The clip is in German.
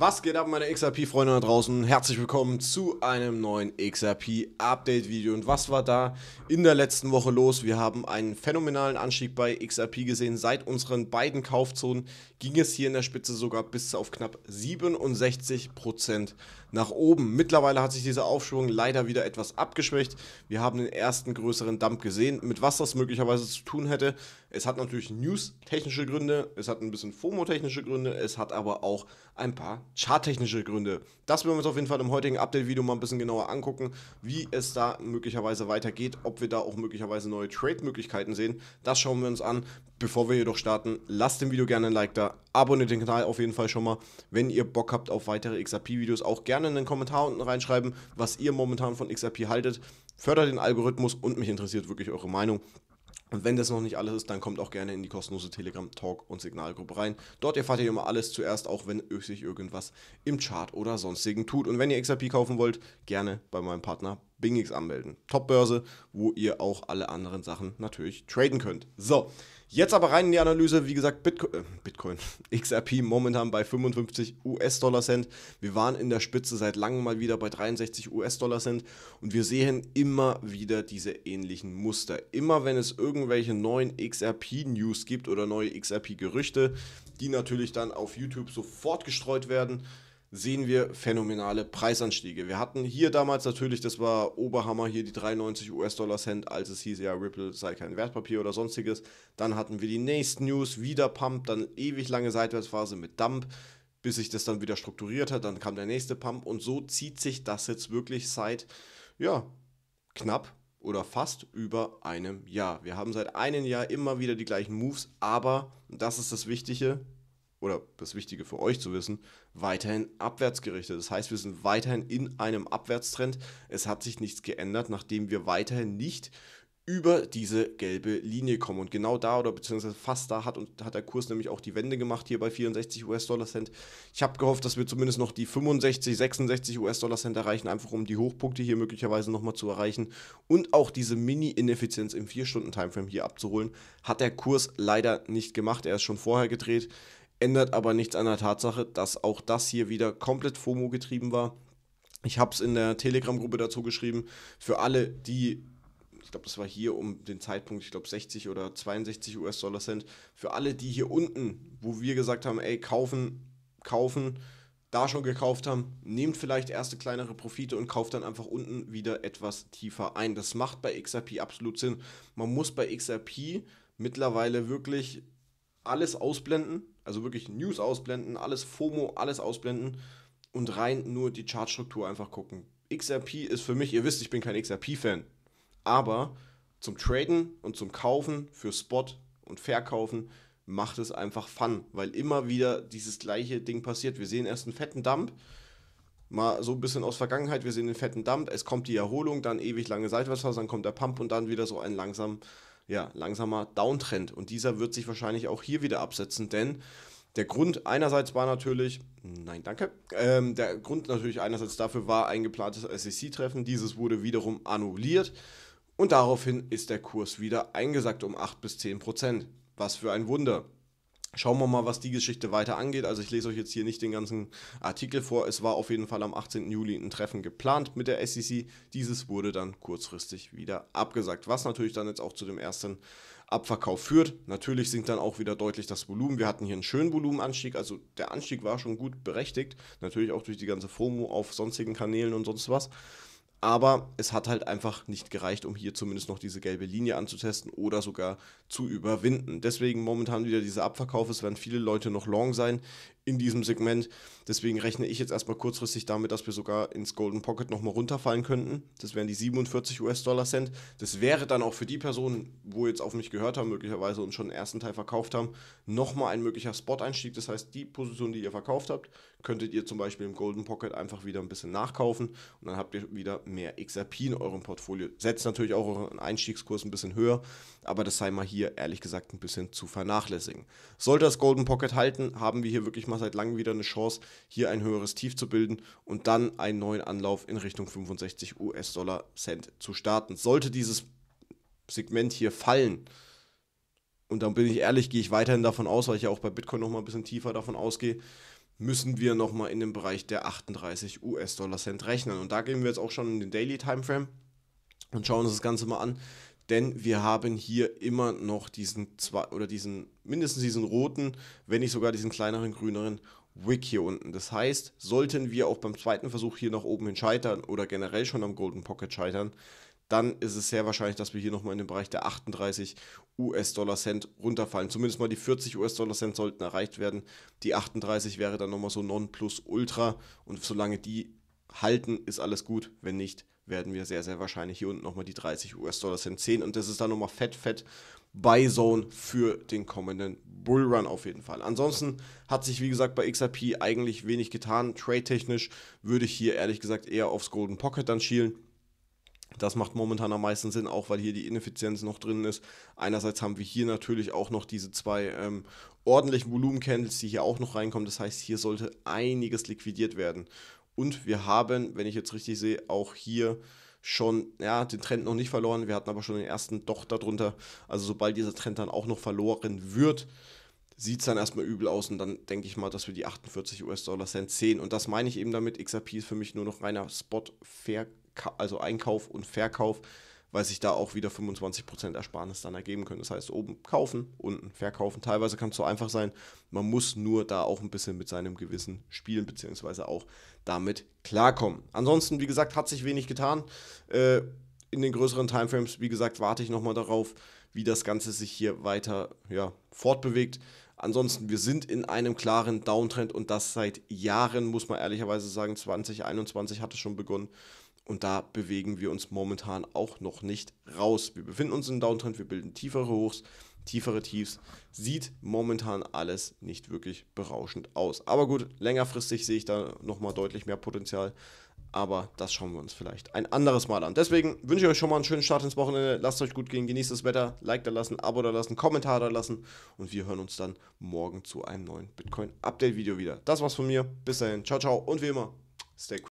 Was geht ab, meine XRP-Freunde da draußen? Herzlich willkommen zu einem neuen XRP-Update-Video. Und was war da in der letzten Woche los? Wir haben einen phänomenalen Anstieg bei XRP gesehen. Seit unseren beiden Kaufzonen ging es hier in der Spitze sogar bis auf knapp 67% nach oben. Mittlerweile hat sich dieser Aufschwung leider wieder etwas abgeschwächt. Wir haben den ersten größeren Dump gesehen. Mit was das möglicherweise zu tun hätte, es hat natürlich news-technische Gründe, es hat ein bisschen FOMO-technische Gründe, es hat aber auch ein paar chart-technische Gründe. Das werden wir uns auf jeden Fall im heutigen Update-Video mal ein bisschen genauer angucken, wie es da möglicherweise weitergeht, ob wir da auch möglicherweise neue Trade-Möglichkeiten sehen. Das schauen wir uns an. Bevor wir jedoch starten, lasst dem Video gerne ein Like da, abonniert den Kanal auf jeden Fall schon mal. Wenn ihr Bock habt auf weitere XRP-Videos, auch gerne in den Kommentar unten reinschreiben, was ihr momentan von XRP haltet. Fördert den Algorithmus und mich interessiert wirklich eure Meinung. Und wenn das noch nicht alles ist, dann kommt auch gerne in die kostenlose Telegram-Talk- und Signalgruppe rein. Dort erfahrt ihr immer alles zuerst, auch wenn sich irgendwas im Chart oder sonstigen tut. Und wenn ihr XRP kaufen wollt, gerne bei meinem Partner BingX anmelden. Top-Börse, wo ihr auch alle anderen Sachen natürlich traden könnt. So, jetzt aber rein in die Analyse. Wie gesagt, Bitcoin, äh, Bitcoin XRP momentan bei 55 US-Dollar-Cent. Wir waren in der Spitze seit langem mal wieder bei 63 US-Dollar-Cent und wir sehen immer wieder diese ähnlichen Muster. Immer wenn es irgendwelche neuen XRP-News gibt oder neue XRP-Gerüchte, die natürlich dann auf YouTube sofort gestreut werden, sehen wir phänomenale Preisanstiege. Wir hatten hier damals natürlich, das war Oberhammer, hier die 93 US-Dollar Cent, als es hieß, ja, Ripple sei kein Wertpapier oder sonstiges. Dann hatten wir die nächsten News, wieder Pump, dann ewig lange Seitwärtsphase mit Dump, bis sich das dann wieder strukturiert hat. Dann kam der nächste Pump und so zieht sich das jetzt wirklich seit, ja, knapp oder fast über einem Jahr. Wir haben seit einem Jahr immer wieder die gleichen Moves, aber, das ist das Wichtige, oder das Wichtige für euch zu wissen, weiterhin abwärts gerichtet. Das heißt, wir sind weiterhin in einem Abwärtstrend. Es hat sich nichts geändert, nachdem wir weiterhin nicht über diese gelbe Linie kommen. Und genau da oder beziehungsweise fast da hat, und hat der Kurs nämlich auch die Wende gemacht hier bei 64 US-Dollar-Cent. Ich habe gehofft, dass wir zumindest noch die 65, 66 US-Dollar-Cent erreichen, einfach um die Hochpunkte hier möglicherweise nochmal zu erreichen und auch diese Mini-Ineffizienz im 4-Stunden-Timeframe hier abzuholen. Hat der Kurs leider nicht gemacht. Er ist schon vorher gedreht ändert aber nichts an der Tatsache, dass auch das hier wieder komplett FOMO getrieben war. Ich habe es in der Telegram-Gruppe dazu geschrieben. Für alle, die, ich glaube, das war hier um den Zeitpunkt, ich glaube 60 oder 62 US-Dollar Cent, für alle, die hier unten, wo wir gesagt haben, ey, kaufen, kaufen, da schon gekauft haben, nehmt vielleicht erste kleinere Profite und kauft dann einfach unten wieder etwas tiefer ein. Das macht bei XRP absolut Sinn. Man muss bei XRP mittlerweile wirklich alles ausblenden, also wirklich News ausblenden, alles FOMO, alles ausblenden und rein nur die Chartstruktur einfach gucken. XRP ist für mich, ihr wisst, ich bin kein XRP-Fan, aber zum Traden und zum Kaufen für Spot und Verkaufen macht es einfach Fun, weil immer wieder dieses gleiche Ding passiert. Wir sehen erst einen fetten Dump, mal so ein bisschen aus Vergangenheit, wir sehen den fetten Dump, es kommt die Erholung, dann ewig lange Seitwärtsphase, dann kommt der Pump und dann wieder so ein langsam ja, langsamer Downtrend. Und dieser wird sich wahrscheinlich auch hier wieder absetzen, denn der Grund einerseits war natürlich, nein, danke, ähm, der Grund natürlich einerseits dafür war ein geplantes SEC-Treffen, dieses wurde wiederum annulliert und daraufhin ist der Kurs wieder eingesackt um 8 bis 10 Prozent. Was für ein Wunder. Schauen wir mal, was die Geschichte weiter angeht. Also ich lese euch jetzt hier nicht den ganzen Artikel vor. Es war auf jeden Fall am 18. Juli ein Treffen geplant mit der SEC. Dieses wurde dann kurzfristig wieder abgesagt, was natürlich dann jetzt auch zu dem ersten Abverkauf führt. Natürlich sinkt dann auch wieder deutlich das Volumen. Wir hatten hier einen schönen Volumenanstieg, also der Anstieg war schon gut berechtigt, natürlich auch durch die ganze FOMO auf sonstigen Kanälen und sonst was. Aber es hat halt einfach nicht gereicht, um hier zumindest noch diese gelbe Linie anzutesten oder sogar zu überwinden. Deswegen momentan wieder dieser Abverkauf. Es werden viele Leute noch long sein in diesem Segment. Deswegen rechne ich jetzt erstmal kurzfristig damit, dass wir sogar ins Golden Pocket nochmal runterfallen könnten. Das wären die 47 US-Dollar-Cent. Das wäre dann auch für die Personen, wo jetzt auf mich gehört haben, möglicherweise und schon den ersten Teil verkauft haben, nochmal ein möglicher Spot-Einstieg. Das heißt, die Position, die ihr verkauft habt, könntet ihr zum Beispiel im Golden Pocket einfach wieder ein bisschen nachkaufen und dann habt ihr wieder mehr XRP in eurem Portfolio. Setzt natürlich auch euren Einstiegskurs ein bisschen höher, aber das sei mal hier ehrlich gesagt ein bisschen zu vernachlässigen. Sollte das Golden Pocket halten, haben wir hier wirklich mal seit langem wieder eine Chance, hier ein höheres Tief zu bilden und dann einen neuen Anlauf in Richtung 65 US-Dollar Cent zu starten. Sollte dieses Segment hier fallen, und dann bin ich ehrlich, gehe ich weiterhin davon aus, weil ich ja auch bei Bitcoin nochmal ein bisschen tiefer davon ausgehe, müssen wir nochmal in den Bereich der 38 US-Dollar Cent rechnen. Und da gehen wir jetzt auch schon in den Daily Timeframe und schauen uns das Ganze mal an denn wir haben hier immer noch diesen zwei oder diesen mindestens diesen roten, wenn nicht sogar diesen kleineren grüneren Wick hier unten. Das heißt, sollten wir auch beim zweiten Versuch hier nach oben hin scheitern oder generell schon am Golden Pocket scheitern, dann ist es sehr wahrscheinlich, dass wir hier nochmal in den Bereich der 38 US-Dollar Cent runterfallen. Zumindest mal die 40 US-Dollar Cent sollten erreicht werden. Die 38 wäre dann nochmal so non plus ultra und solange die halten, ist alles gut. Wenn nicht, werden wir sehr, sehr wahrscheinlich hier unten nochmal die 30 US-Dollar Cent sehen. Und das ist dann nochmal fett, fett Buy Zone für den kommenden Bullrun auf jeden Fall. Ansonsten hat sich, wie gesagt, bei XRP eigentlich wenig getan. Trade-technisch würde ich hier ehrlich gesagt eher aufs Golden Pocket dann schielen. Das macht momentan am meisten Sinn, auch weil hier die Ineffizienz noch drin ist. Einerseits haben wir hier natürlich auch noch diese zwei ähm, ordentlichen Volumen-Candles, die hier auch noch reinkommen. Das heißt, hier sollte einiges liquidiert werden. Und wir haben, wenn ich jetzt richtig sehe, auch hier schon ja, den Trend noch nicht verloren. Wir hatten aber schon den ersten doch darunter. Also sobald dieser Trend dann auch noch verloren wird, sieht es dann erstmal übel aus und dann denke ich mal, dass wir die 48 US-Dollar Cent sehen. Und das meine ich eben damit. XRP ist für mich nur noch reiner Spot, also Einkauf und Verkauf weil sich da auch wieder 25% Ersparnis dann ergeben können. Das heißt, oben kaufen, unten verkaufen. Teilweise kann es so einfach sein. Man muss nur da auch ein bisschen mit seinem Gewissen spielen, beziehungsweise auch damit klarkommen. Ansonsten, wie gesagt, hat sich wenig getan. Äh, in den größeren Timeframes, wie gesagt, warte ich nochmal darauf, wie das Ganze sich hier weiter ja, fortbewegt. Ansonsten, wir sind in einem klaren Downtrend und das seit Jahren, muss man ehrlicherweise sagen. 2021 hat es schon begonnen. Und da bewegen wir uns momentan auch noch nicht raus. Wir befinden uns im Downtrend, wir bilden tiefere Hochs, tiefere Tiefs. Sieht momentan alles nicht wirklich berauschend aus. Aber gut, längerfristig sehe ich da nochmal deutlich mehr Potenzial. Aber das schauen wir uns vielleicht ein anderes Mal an. Deswegen wünsche ich euch schon mal einen schönen Start ins Wochenende. Lasst euch gut gehen, genießt das Wetter, Like da lassen, Abo da lassen, Kommentar da lassen. Und wir hören uns dann morgen zu einem neuen Bitcoin-Update-Video wieder. Das war's von mir. Bis dahin. Ciao, ciao. Und wie immer, stay cool.